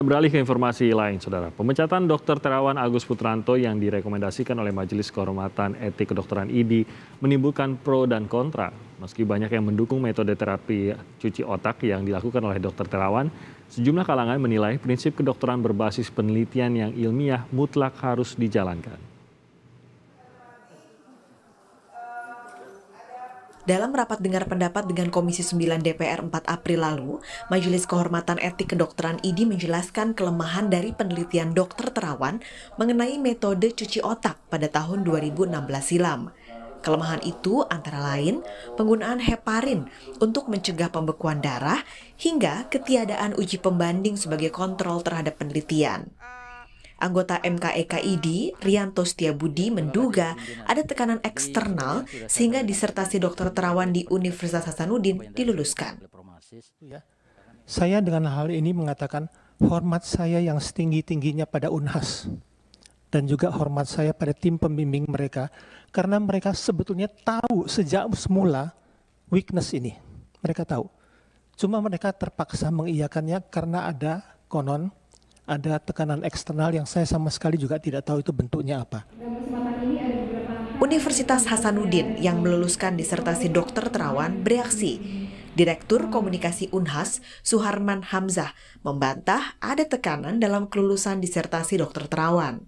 Beralih ke informasi lain, Saudara. Pemecatan Dr. Terawan Agus Putranto yang direkomendasikan oleh Majelis Kehormatan Etik Kedokteran IDI menimbulkan pro dan kontra. Meski banyak yang mendukung metode terapi cuci otak yang dilakukan oleh Dr. Terawan, sejumlah kalangan menilai prinsip kedokteran berbasis penelitian yang ilmiah mutlak harus dijalankan. Dalam rapat dengar pendapat dengan Komisi 9 DPR 4 April lalu, Majelis Kehormatan Etik Kedokteran IDI menjelaskan kelemahan dari penelitian dokter Terawan mengenai metode cuci otak pada tahun 2016 silam. Kelemahan itu antara lain penggunaan heparin untuk mencegah pembekuan darah hingga ketiadaan uji pembanding sebagai kontrol terhadap penelitian. Anggota MKEKID, Rianto Setiabudi, menduga ada tekanan eksternal sehingga disertasi dokter terawan di Universitas Hasanuddin diluluskan. Saya dengan hal ini mengatakan hormat saya yang setinggi-tingginya pada UNHAS dan juga hormat saya pada tim pembimbing mereka karena mereka sebetulnya tahu sejak semula weakness ini. Mereka tahu. Cuma mereka terpaksa mengiyakannya karena ada konon ada tekanan eksternal yang saya sama sekali juga tidak tahu itu bentuknya apa. Universitas Hasanuddin yang meluluskan disertasi dokter terawan bereaksi. Direktur Komunikasi Unhas, Suharman Hamzah, membantah ada tekanan dalam kelulusan disertasi dokter terawan.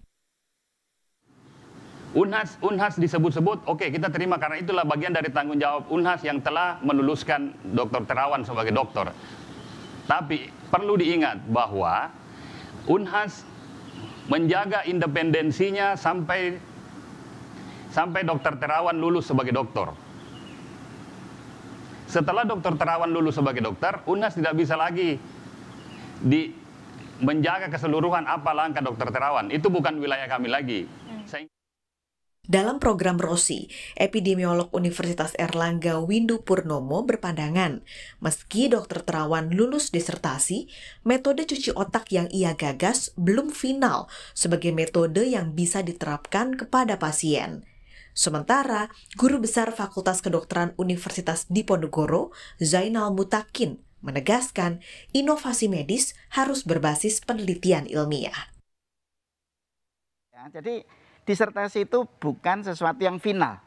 Unhas, Unhas disebut-sebut, oke kita terima karena itulah bagian dari tanggung jawab Unhas yang telah meluluskan dokter terawan sebagai dokter. Tapi perlu diingat bahwa Unhas menjaga independensinya sampai sampai Dokter Terawan lulus sebagai dokter. Setelah Dokter Terawan lulus sebagai dokter, Unhas tidak bisa lagi di menjaga keseluruhan apa langkah Dokter Terawan. Itu bukan wilayah kami lagi. Dalam program ROSI, epidemiolog Universitas Erlangga Windu Purnomo berpandangan, meski dokter Terawan lulus disertasi, metode cuci otak yang ia gagas belum final sebagai metode yang bisa diterapkan kepada pasien. Sementara, Guru Besar Fakultas Kedokteran Universitas Diponegoro, Zainal Mutakin, menegaskan inovasi medis harus berbasis penelitian ilmiah. Ya, jadi disertasi itu bukan sesuatu yang final.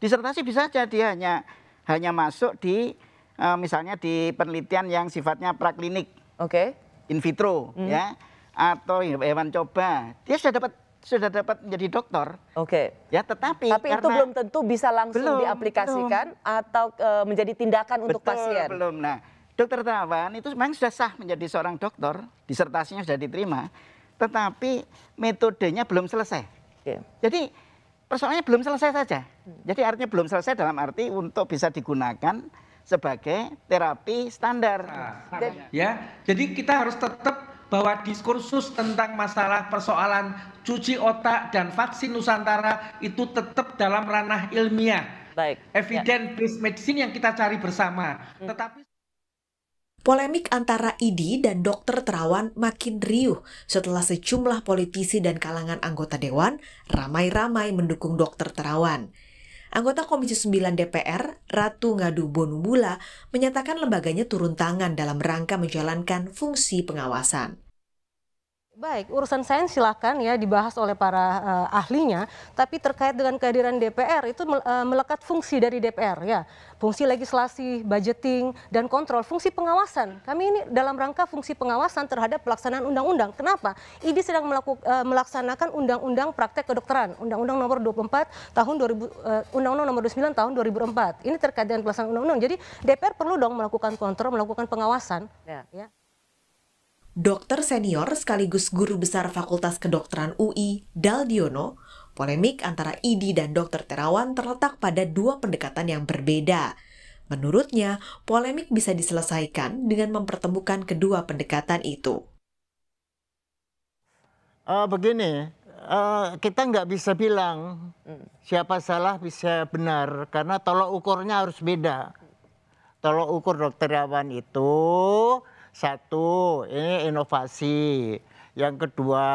Disertasi bisa saja dia hanya hanya masuk di eh, misalnya di penelitian yang sifatnya praklinik. Oke. Okay. In vitro hmm. ya atau hewan coba. Dia sudah dapat sudah dapat menjadi dokter. Oke. Okay. Ya, tetapi Tapi itu belum tentu bisa langsung belum, diaplikasikan belum. atau eh, menjadi tindakan Betul, untuk pasien. belum. Nah, Dokter Terawan itu memang sudah sah menjadi seorang dokter, disertasinya sudah diterima, tetapi metodenya belum selesai. Iya. jadi persoalannya belum selesai saja jadi artinya belum selesai dalam arti untuk bisa digunakan sebagai terapi standar ah, ya jadi kita harus tetap bahwa diskursus tentang masalah persoalan cuci otak dan vaksin Nusantara itu tetap dalam ranah ilmiah. Baik. Evidence based ya. medicine yang kita cari bersama. Hmm. Tetapi Polemik antara idi dan dokter Terawan makin riuh setelah sejumlah politisi dan kalangan anggota dewan ramai-ramai mendukung dokter Terawan. Anggota Komisi 9 DPR, Ratu Ngadu Bula menyatakan lembaganya turun tangan dalam rangka menjalankan fungsi pengawasan. Baik, urusan sains silahkan ya dibahas oleh para uh, ahlinya, tapi terkait dengan kehadiran DPR itu eh, melekat fungsi dari DPR ya, fungsi legislasi, budgeting dan kontrol, fungsi pengawasan. Kami ini dalam rangka fungsi pengawasan terhadap pelaksanaan undang-undang. Kenapa? ini sedang melaku, uh, melaksanakan undang-undang praktek kedokteran, undang-undang nomor 24 tahun 2000 uh, undang-undang nomor 29 tahun 2004. Ini terkait dengan pelaksanaan undang-undang. Jadi DPR perlu dong melakukan kontrol, melakukan pengawasan ya. ya dokter senior sekaligus guru besar Fakultas Kedokteran UI, Daldiono, polemik antara Idi dan Dokter Terawan terletak pada dua pendekatan yang berbeda. Menurutnya, polemik bisa diselesaikan dengan mempertemukan kedua pendekatan itu. Uh, begini, uh, kita nggak bisa bilang hmm. siapa salah bisa benar karena tolok ukurnya harus beda. Tolok ukur dokter Terawan itu satu ini inovasi yang kedua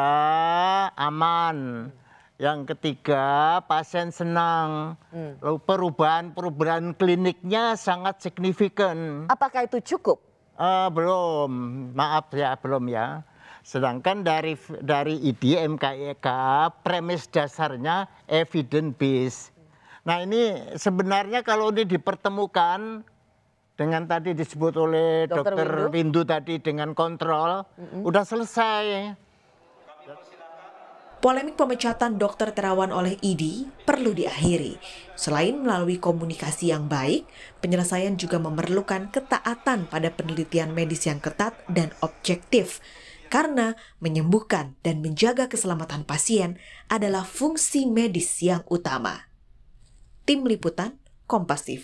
aman yang ketiga pasien senang hmm. lalu perubahan perubahan kliniknya sangat signifikan apakah itu cukup uh, belum maaf ya belum ya Sedangkan dari dari ID MKIK e premis dasarnya evidence based. Nah ini sebenarnya kalau ini dipertemukan dengan tadi disebut oleh Dokter, Windu. Windu tadi dengan kontrol, mm-hmm. udah selesai. Polemik pemecatan Dokter Terawan oleh ID perlu diakhiri. Selain melalui komunikasi yang baik, penyelesaian juga memerlukan ketaatan pada penelitian medis yang ketat dan objektif. Karena menyembuhkan dan menjaga keselamatan pasien adalah fungsi medis yang utama. Tim Liputan, Kompas TV.